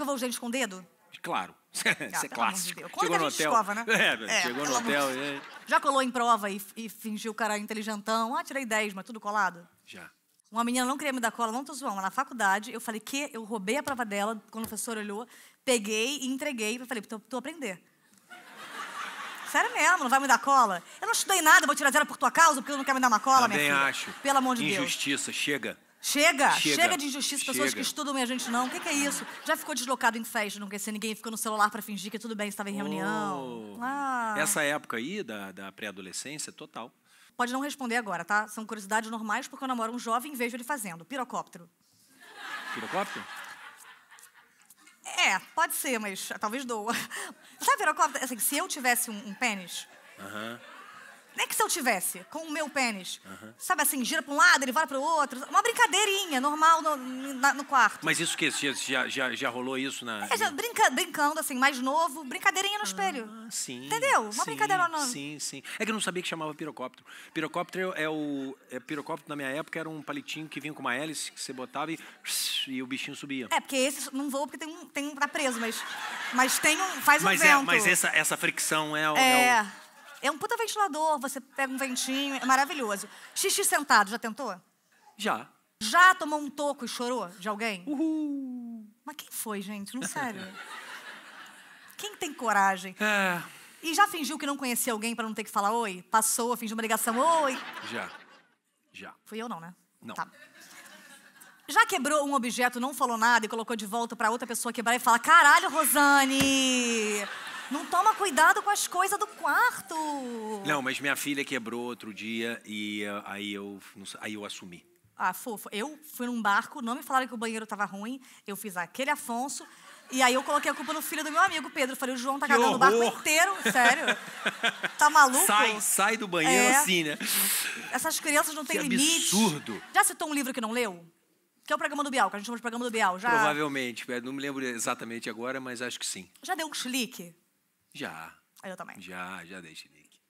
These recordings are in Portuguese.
eu vou os dentes com o dedo? Claro. Isso ah, é tá, clássico. De é chegou no hotel. Escova, né? é, é, chegou no hotel. É. Já colou em prova e, e fingiu o cara inteligentão. Ah, tirei 10, mas tudo colado? Já. Uma menina não queria me dar cola, não tô zoando, na faculdade. Eu falei que eu roubei a prova dela, quando o professor olhou, peguei e entreguei. Eu falei, tô, tô aprender. Sério mesmo, não vai me dar cola? Eu não estudei nada, vou tirar zero por tua causa, porque eu não quero me dar uma cola, Também minha filha. acho. Pelo amor de Injustiça, Deus. Injustiça, chega. Chega, chega, chega, de injustiça, pessoas chega. que estudam e a gente não. O que, que, é isso? Já ficou deslocado em festa, não conhecia ninguém, ficou no celular para fingir que tudo bem, estava em oh. reunião. Oh, ah. Essa época aí da, da pré-adolescência, total. Pode não responder agora, tá? São curiosidades normais, porque eu namoro um jovem e vejo ele fazendo. Pirocóptero. Pirocóptero? É, pode ser, mas talvez doa. Sabe pirocóptero? Assim, se eu tivesse um, um pênis, uh -huh. Nem que se eu tivesse com o meu pênis. Uhum. Sabe assim, gira para um lado, ele vai para o outro. Uma brincadeirinha normal no, na, no quarto. Mas isso que já, já, já rolou isso na. É, já, brinca, brincando, assim, mais novo, brincadeirinha no ah, espelho. Sim. Entendeu? Uma sim, brincadeira no. Sim, sim. É que eu não sabia que chamava pirocóptero. Pirocóptero é, é o. É, pirocóptero, na minha época, era um palitinho que vinha com uma hélice que você botava e, e o bichinho subia. É, porque esse não voa porque tem um. Tem um tá preso, mas. Mas tem um. Faz um mas é, vento. É, mas essa, essa fricção é, é. é o. É. É um puta ventilador, você pega um ventinho, é maravilhoso. Xixi sentado, já tentou? Já. Já tomou um toco e chorou de alguém? Uhul! Mas quem foi, gente? Não sério. quem tem coragem? É. E já fingiu que não conhecia alguém para não ter que falar oi? Passou, fingiu uma ligação, oi? Já. Já. Fui eu não, né? Não. Tá. Já quebrou um objeto, não falou nada e colocou de volta para outra pessoa quebrar e falar: caralho, Rosane! Não toma cuidado com as coisas do quarto. Não, mas minha filha quebrou outro dia e uh, aí eu, aí eu assumi. Ah, fofo. Eu fui num barco, não me falaram que o banheiro tava ruim. Eu fiz aquele Afonso. E aí eu coloquei a culpa no filho do meu amigo, Pedro. Falei, o João tá cagando o barco inteiro, sério. Tá maluco? Sai, sai do banheiro é. assim, né? Essas crianças não têm limite. absurdo. Já citou um livro que não leu? Que é o programa do Bial, que a gente chama de programa do Bial, já? Provavelmente. Não me lembro exatamente agora, mas acho que sim. Já deu um chilique? Já. Ah, eu também. Já, já deixa link.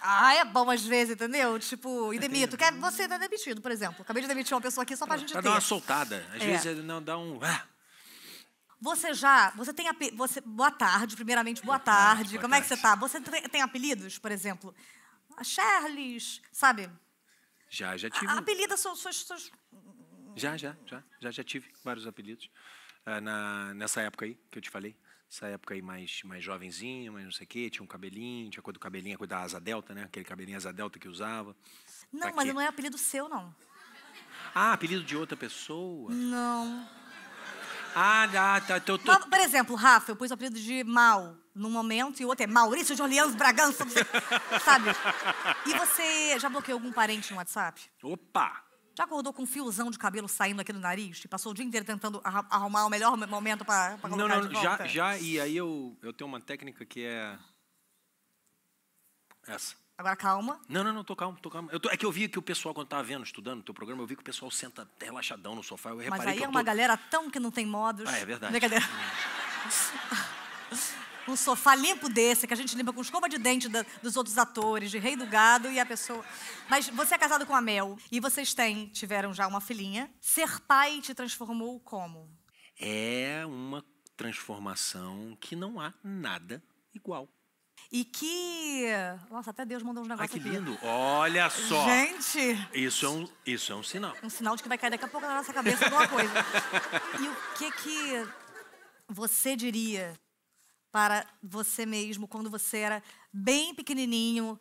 Ah, é bom às vezes, entendeu? Tipo, e demito. Quer, é você tá demitido, por exemplo. Acabei de demitir uma pessoa aqui só pra, pra gente pra ter. dar uma soltada. Às é. vezes é não dá um... Ah. Você já, você tem ape... você boa tarde, primeiramente boa, boa tarde. tarde. Boa Como tarde. é que você tá? Você tem apelidos, por exemplo? A Charles, sabe? Já, já tive. A, apelida suas, suas, suas... Já, já, já, já já tive vários apelidos uh, na, nessa época aí que eu te falei. Essa época aí mais, mais jovenzinho, mas não sei o quê, tinha um cabelinho, tinha cor do cabelinho, a cor da asa delta, né? Aquele cabelinho asa delta que usava. Não, mas não é apelido seu, não. Ah, apelido de outra pessoa? Não. Ah, ah tá. Tô, tô... Mas, por exemplo, Rafa, eu pus o apelido de Mal num momento e o outro é Maurício de Orleans Bragança, sabe? E você já bloqueou algum parente no WhatsApp? Opa! Já acordou com um fiozão de cabelo saindo aqui do nariz? E tipo, passou o dia inteiro tentando arrumar o melhor momento para colocar Não, não, de volta? já, já. E aí eu, eu tenho uma técnica que é... Essa. Agora calma. Não, não, não, tô calmo, tô calmo. Eu tô, é que eu vi que o pessoal, quando tava vendo, estudando o teu programa, eu vi que o pessoal senta relaxadão no sofá. Eu reparei Mas aí que é uma tô... galera tão que não tem modos. Ah, é verdade. Brincadeira. um sofá limpo desse, que a gente limpa com escova de dente da, dos outros atores, de Rei do Gado e a pessoa. Mas você é casado com a Mel e vocês têm, tiveram já uma filhinha. Ser pai te transformou como? É uma transformação que não há nada igual. E que. Nossa, até Deus mandou uns negócios. Ah, que lindo! Aqui. Olha só! Gente! Isso é, um, isso é um sinal. Um sinal de que vai cair daqui a pouco na nossa cabeça alguma coisa. e o que que você diria para você mesmo quando você era bem pequenininho?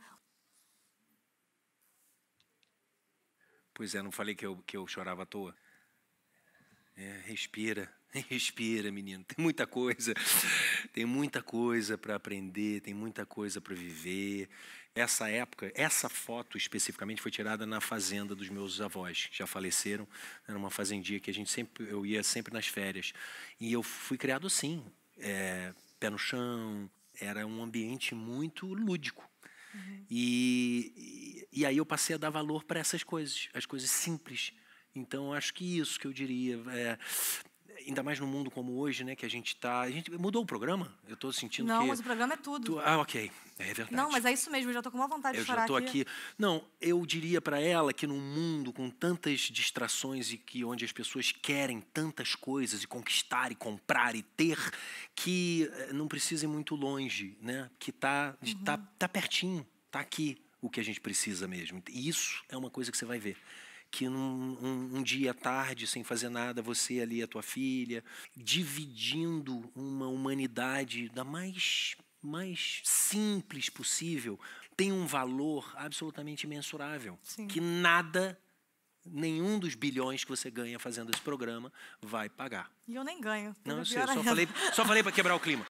Pois é, não falei que eu, que eu chorava à toa? É, respira, respira, menino. Tem muita coisa, tem muita coisa para aprender, tem muita coisa para viver. Essa época, essa foto especificamente foi tirada na fazenda dos meus avós, que já faleceram. Era uma fazendia que a gente sempre, eu ia sempre nas férias. E eu fui criado assim, é, pé no chão, era um ambiente muito lúdico. Uhum. E, e, e, aí eu passei a dar valor para essas coisas, as coisas simples. Então, acho que isso que eu diria. É, ainda mais no mundo como hoje, né, que a gente está, a gente mudou o programa. Eu estou sentindo não, que Não, mas o programa é tudo. Tu... ah, OK. É verdade. Não, mas é isso mesmo, eu já estou com uma vontade eu de chorar aqui. Eu já estou aqui. Não, eu diria para ela que num mundo com tantas distrações e que onde as pessoas querem tantas coisas e conquistar e comprar e ter que eh, não precisa ir muito longe, né? Que está tá, uhum. tá, tá pertinho, está aqui o que a gente precisa mesmo. E isso é uma coisa que você vai ver que num, um, um dia tarde, sem fazer nada, você ali e a tua filha, dividindo uma humanidade da mais mais simples possível tem um valor absolutamente imensurável Sim. que nada nenhum dos bilhões que você ganha fazendo esse programa vai pagar. E eu nem ganho. Não, eu sei, só falei, só falei para quebrar o clima.